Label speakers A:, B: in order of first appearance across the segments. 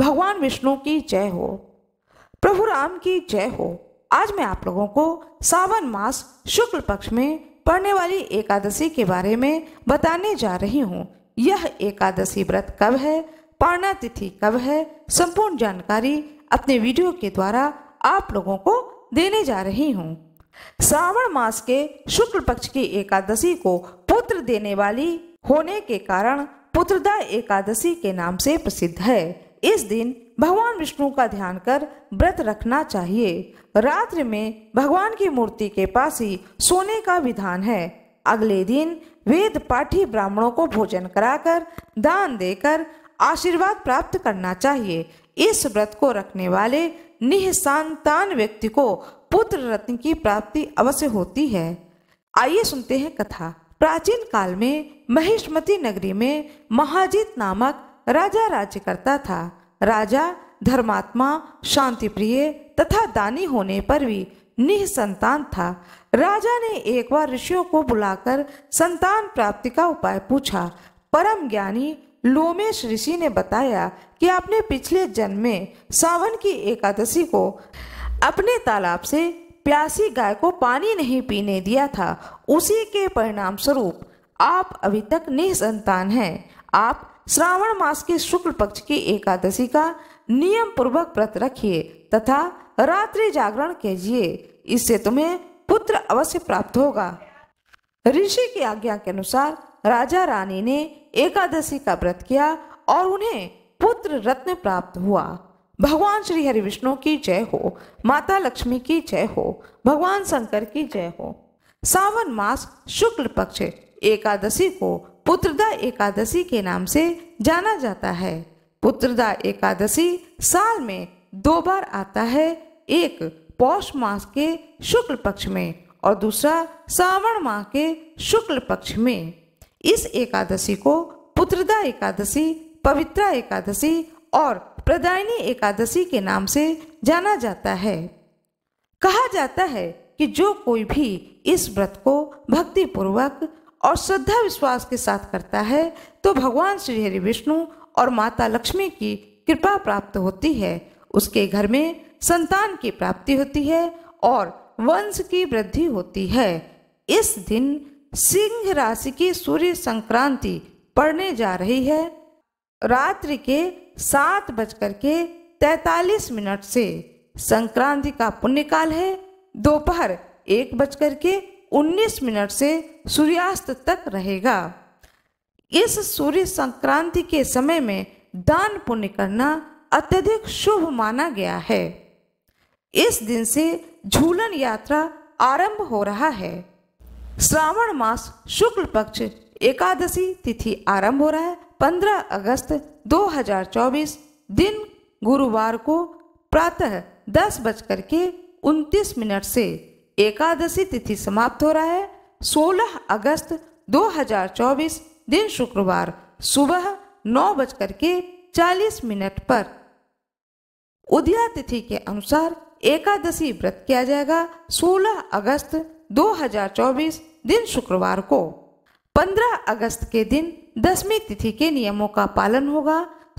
A: भगवान विष्णु की जय हो प्रभु राम की जय हो आज मैं आप लोगों को सावन मास शुक्ल पक्ष में पड़ने वाली एकादशी के बारे में बताने जा रही हूँ यह एकादशी व्रत कब है पारणा तिथि कब है संपूर्ण जानकारी अपने वीडियो के द्वारा आप लोगों को देने जा रही हूँ श्रावण मास के शुक्ल पक्ष की एकादशी को पुत्र देने वाली होने के कारण पुत्रदा एकादशी के नाम से प्रसिद्ध है इस दिन भगवान विष्णु का ध्यान कर व्रत रखना चाहिए रात्रि में भगवान की मूर्ति के पास ही सोने का विधान है अगले दिन वेद पाठी ब्राह्मणों को भोजन कराकर दान देकर आशीर्वाद प्राप्त करना चाहिए इस व्रत को रखने वाले निःसंतान व्यक्ति को पुत्र रत्न की प्राप्ति अवश्य होती है आइए सुनते हैं कथा प्राचीन काल में महिष्मती नगरी में महाजीत नामक राजा राज्य करता था राजा धर्मात्मा शांति प्रिय तथा दानी होने पर भी निसंतान था राजा ने एक बार ऋषियों को बुलाकर संतान प्राप्ति का उपाय पूछा परम ज्ञानी लोमेश ऋषि ने बताया कि आपने पिछले जन्म में सावन की एकादशी को अपने तालाब से प्यासी गाय को पानी नहीं पीने दिया था उसी के परिणाम स्वरूप आप अभी तक निसंतान हैं आप श्रावण मास के शुक्ल पक्ष की एकादशी का नियम पूर्वक व्रत रखिए तथा रात्रि जागरण कीजिए इससे तुम्हें पुत्र अवश्य प्राप्त होगा ऋषि की आज्ञा के अनुसार राजा रानी ने एकादशी का व्रत किया और उन्हें पुत्र रत्न प्राप्त हुआ भगवान श्री हरि विष्णु की जय हो माता लक्ष्मी की जय हो भगवान शंकर की जय हो सावन मास शुक्ल पक्ष एकादशी को पुत्रदा एकादशी के नाम से जाना जाता है पुत्रदा एकादशी साल में दो बार आता है एक पौष मास के शुक्ल पक्ष में और दूसरा श्रावण माह के शुक्ल पक्ष में इस एकादशी को पुत्रदा एकादशी पवित्रा एकादशी और प्रदायनी एकादशी के नाम से जाना जाता है कहा जाता है कि जो कोई भी इस व्रत को भक्तिपूर्वक और श्रद्धा विश्वास के साथ करता है तो भगवान श्री हरि विष्णु और माता लक्ष्मी की कृपा प्राप्त होती है उसके घर में संतान की प्राप्ति होती है और वंश की वृद्धि होती है इस दिन सिंह राशि की सूर्य संक्रांति पड़ने जा रही है रात्रि के सात बजकर के तैतालीस मिनट से संक्रांति का पुण्यकाल है दोपहर एक बजकर के 19 मिनट से सूर्यास्त तक रहेगा इस सूर्य संक्रांति के समय में दान पुण्य करना अत्यधिक शुभ माना गया है इस दिन से झूलन यात्रा आरंभ हो रहा है श्रावण मास शुक्ल पक्ष एकादशी तिथि आरंभ हो रहा है 15 अगस्त 2024 दिन गुरुवार को प्रातः दस बज करके उनतीस मिनट से एकादशी तिथि समाप्त हो रहा है 16 अगस्त 2024 दिन शुक्रवार सुबह नौ बजकर के चालीस मिनट पर उदया तिथि के अनुसार एकादशी व्रत किया जाएगा 16 अगस्त 2024 दिन शुक्रवार को 15 अगस्त के दिन दसवीं तिथि के नियमों का पालन होगा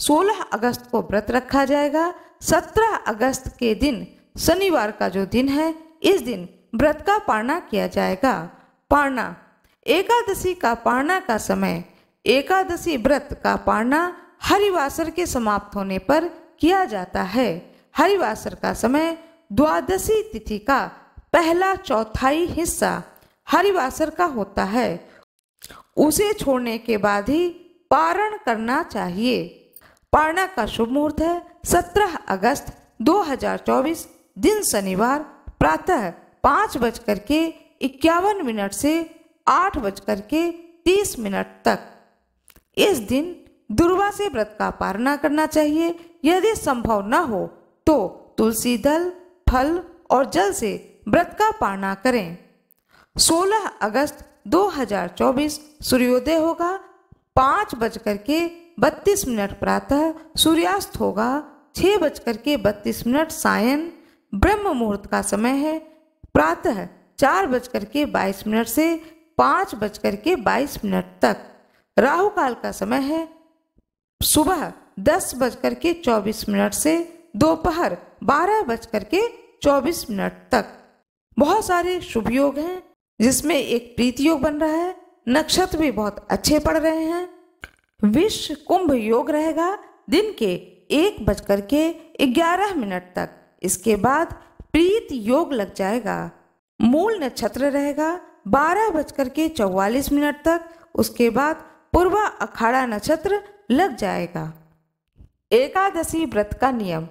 A: 16 अगस्त को व्रत रखा जाएगा 17 अगस्त के दिन शनिवार का जो दिन है इस दिन व्रत का पारणा किया जाएगा पारणा एकादशी का पारणा का समय एकादशी व्रत का पारणा हरिवासर के समाप्त होने पर किया जाता है हरिवासर का समय द्वादशी तिथि का पहला चौथाई हिस्सा हरिवासर का होता है उसे छोड़ने के बाद ही पारण करना चाहिए पारणा का शुभ मुहूर्त है 17 अगस्त 2024 दिन शनिवार प्रातः पाँच बज करके इक्यावन मिनट से आठ बज के तीस मिनट तक इस दिन दुर्वा से व्रत का पारना करना चाहिए यदि संभव न हो तो तुलसी दल फल और जल से व्रत का पारना करें 16 अगस्त 2024 सूर्योदय होगा पाँच बज करके बत्तीस मिनट प्रातः सूर्यास्त होगा छः बज के बत्तीस मिनट सायन ब्रह्म मुहूर्त का समय है प्रातः चार बजकर के बाईस मिनट से पाँच बजकर के बाईस मिनट तक राहु काल का समय है सुबह दस बजकर के चौबीस मिनट से दोपहर बारह बजकर के चौबीस मिनट तक बहुत सारे शुभ योग हैं जिसमें एक प्रीति योग बन रहा है नक्षत्र भी बहुत अच्छे पड़ रहे हैं विश्व कुंभ योग रहेगा दिन के एक बजकर के ग्यारह मिनट तक इसके बाद प्रीत योग लग जाएगा मूल नक्षत्र रहेगा बारह बजकर के चौवालीस मिनट तक उसके बाद पूर्वा अखाड़ा नक्षत्र लग जाएगा एकादशी व्रत का नियम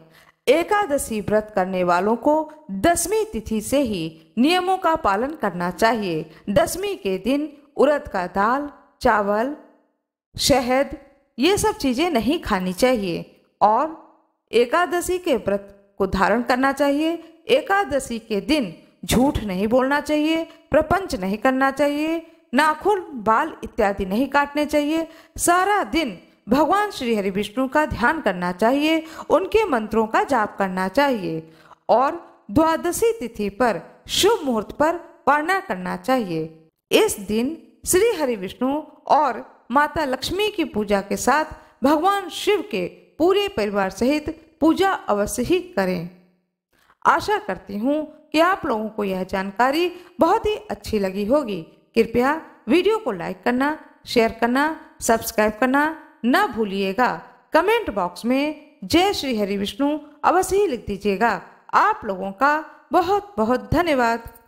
A: एकादशी व्रत करने वालों को दसवीं तिथि से ही नियमों का पालन करना चाहिए दसवीं के दिन उड़द का दाल चावल शहद ये सब चीज़ें नहीं खानी चाहिए और एकादशी के व्रत को धारण करना चाहिए एकादशी के दिन झूठ नहीं बोलना चाहिए प्रपंच नहीं करना चाहिए नाखून बाल इत्यादि नहीं काटने चाहिए सारा दिन भगवान श्री हरि विष्णु का ध्यान करना चाहिए उनके मंत्रों का जाप करना चाहिए और द्वादशी तिथि पर शुभ मुहूर्त पर पारणा करना चाहिए इस दिन श्री हरि विष्णु और माता लक्ष्मी की पूजा के साथ भगवान शिव के पूरे परिवार सहित पूजा अवश्य ही करें आशा करती हूँ कि आप लोगों को यह जानकारी बहुत ही अच्छी लगी होगी कृपया वीडियो को लाइक करना शेयर करना सब्सक्राइब करना न भूलिएगा कमेंट बॉक्स में जय श्री हरि विष्णु अवश्य ही लिख दीजिएगा आप लोगों का बहुत बहुत धन्यवाद